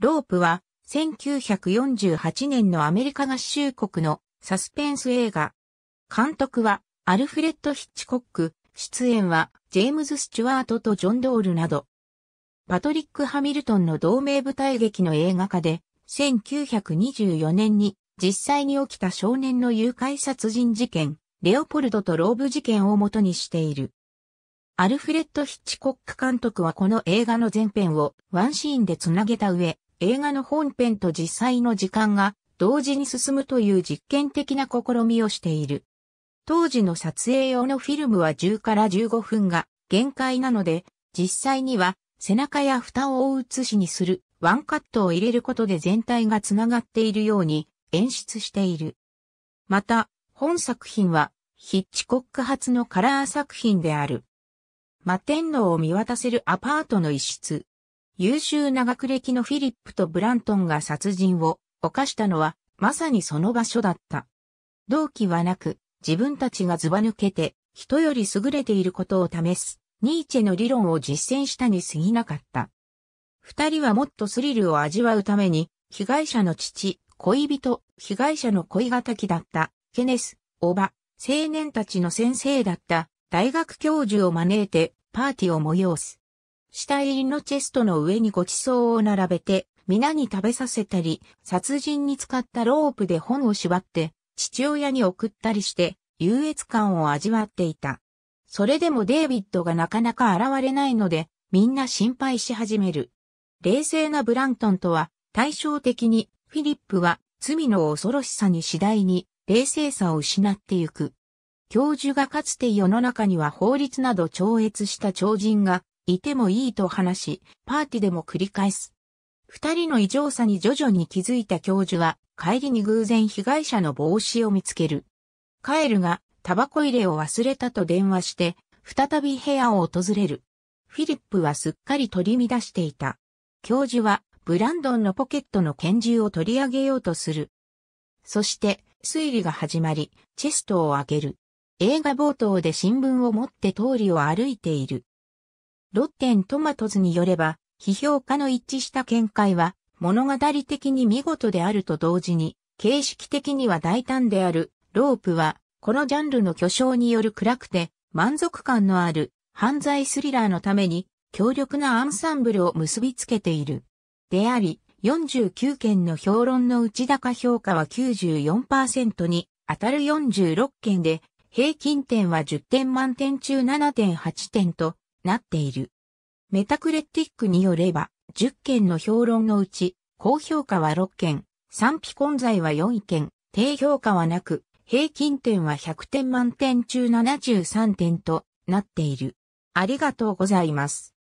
ロープは1948年のアメリカ合衆国のサスペンス映画。監督はアルフレッド・ヒッチコック、出演はジェームズ・スチュワートとジョン・ドールなど。パトリック・ハミルトンの同名舞台劇の映画化で、1924年に実際に起きた少年の誘拐殺人事件、レオポルドとローブ事件をもとにしている。アルフレッド・ヒッチコック監督はこの映画の前編をワンシーンでつなげた上、映画の本編と実際の時間が同時に進むという実験的な試みをしている。当時の撮影用のフィルムは10から15分が限界なので、実際には背中や蓋を覆う写しにするワンカットを入れることで全体がつながっているように演出している。また、本作品はヒッチコック発のカラー作品である。摩天楼を見渡せるアパートの一室。優秀な学歴のフィリップとブラントンが殺人を犯したのは、まさにその場所だった。動機はなく、自分たちがずば抜けて、人より優れていることを試す、ニーチェの理論を実践したに過ぎなかった。二人はもっとスリルを味わうために、被害者の父、恋人、被害者の恋敵だった、ケネス、おば、青年たちの先生だった、大学教授を招いて、パーティーを催す。死体のチェストの上にごちそうを並べて、皆に食べさせたり、殺人に使ったロープで本を縛って、父親に送ったりして、優越感を味わっていた。それでもデイビッドがなかなか現れないので、みんな心配し始める。冷静なブラントンとは、対照的に、フィリップは、罪の恐ろしさに次第に、冷静さを失ってゆく。教授がかつて世の中には法律など超越した超人がいてもいいと話し、パーティでも繰り返す。二人の異常さに徐々に気づいた教授は、帰りに偶然被害者の帽子を見つける。カエルがタバコ入れを忘れたと電話して、再び部屋を訪れる。フィリップはすっかり取り乱していた。教授はブランドンのポケットの拳銃を取り上げようとする。そして、推理が始まり、チェストを開ける。映画冒頭で新聞を持って通りを歩いている。ロッテントマトズによれば、批評家の一致した見解は、物語的に見事であると同時に、形式的には大胆である、ロープは、このジャンルの巨匠による暗くて、満足感のある、犯罪スリラーのために、強力なアンサンブルを結びつけている。であり、49件の評論の内高評価は94%に、当たる46件で、平均点は10点満点中7.8点と、なっている。メタクレティックによれば、10件の評論のうち、高評価は6件、賛否混在は4件、低評価はなく、平均点は100点満点中73点となっている。ありがとうございます。